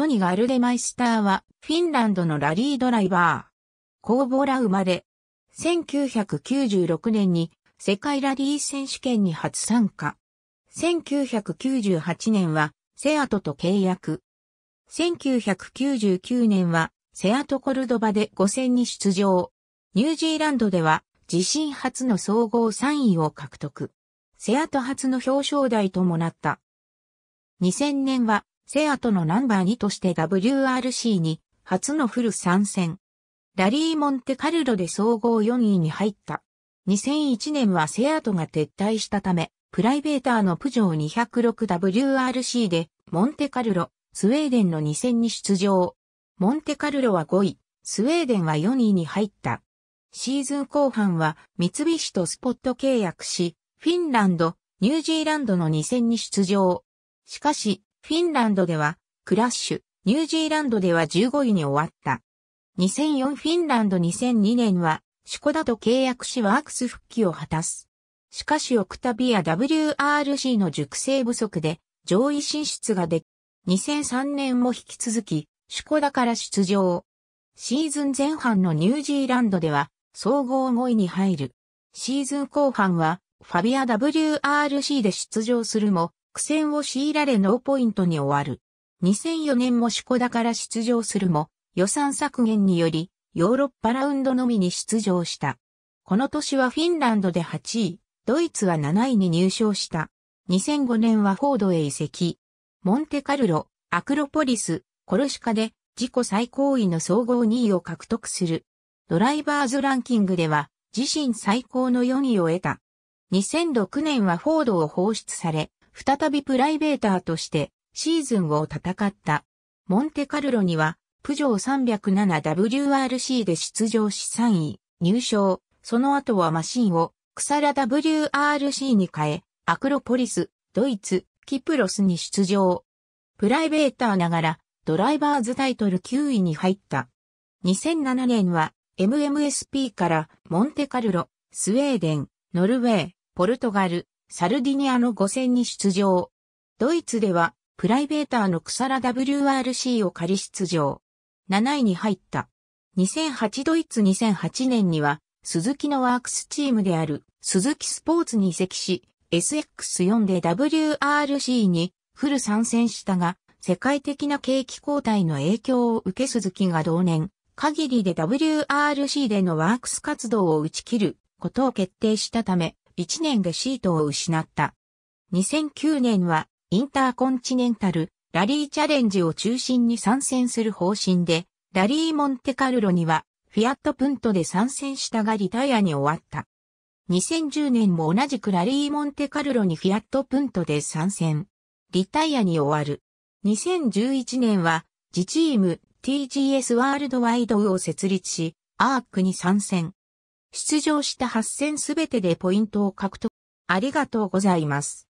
トニガ・ルデマイスターは、フィンランドのラリードライバー。コーボラ生まれ。1996年に世界ラリー選手権に初参加。1998年はセアトと契約。1999年はセアトコルドバで5戦に出場。ニュージーランドでは自身初の総合3位を獲得。セアト初の表彰台ともなった。2000年はセアトのナンバー2として WRC に初のフル参戦。ラリー・モンテカルロで総合4位に入った。2001年はセアトが撤退したため、プライベーターのプジョー 206WRC で、モンテカルロ、スウェーデンの2戦に出場。モンテカルロは5位、スウェーデンは4位に入った。シーズン後半は三菱とスポット契約し、フィンランド、ニュージーランドの2戦に出場。しかし、フィンランドでは、クラッシュ、ニュージーランドでは15位に終わった。2004フィンランド2002年は、シュコダと契約しワークス復帰を果たす。しかしオクタビア WRC の熟成不足で上位進出ができ、2003年も引き続き、シュコダから出場。シーズン前半のニュージーランドでは、総合5位に入る。シーズン後半は、ファビア WRC で出場するも、苦戦を強いられノーポイントに終わる。2004年もシコダから出場するも、予算削減により、ヨーロッパラウンドのみに出場した。この年はフィンランドで8位、ドイツは7位に入賞した。2005年はフォードへ移籍。モンテカルロ、アクロポリス、コルシカで自己最高位の総合2位を獲得する。ドライバーズランキングでは自身最高の4位を得た。2006年はフォードを放出され、再びプライベーターとしてシーズンを戦った。モンテカルロには、プジョー 307WRC で出場し3位、入賞、その後はマシンを、クサラ WRC に変え、アクロポリス、ドイツ、キプロスに出場。プライベーターながら、ドライバーズタイトル9位に入った。2007年は、MMSP から、モンテカルロ、スウェーデン、ノルウェー、ポルトガル、サルディニアの5戦に出場。ドイツでは、プライベーターのクサラ WRC を仮出場。7位に入った。2008ドイツ2008年には、鈴木のワークスチームである、鈴木スポーツに移籍し、SX4 で WRC にフル参戦したが、世界的な景気交代の影響を受け鈴木が同年、限りで WRC でのワークス活動を打ち切ることを決定したため、1年でシートを失った。2009年はインターコンチネンタルラリーチャレンジを中心に参戦する方針で、ラリーモンテカルロにはフィアットプントで参戦したがリタイアに終わった。2010年も同じくラリーモンテカルロにフィアットプントで参戦。リタイアに終わる。2011年は自チーム TGS ワールドワイドを設立し、アークに参戦。出場した8戦すべてでポイントを獲得。ありがとうございます。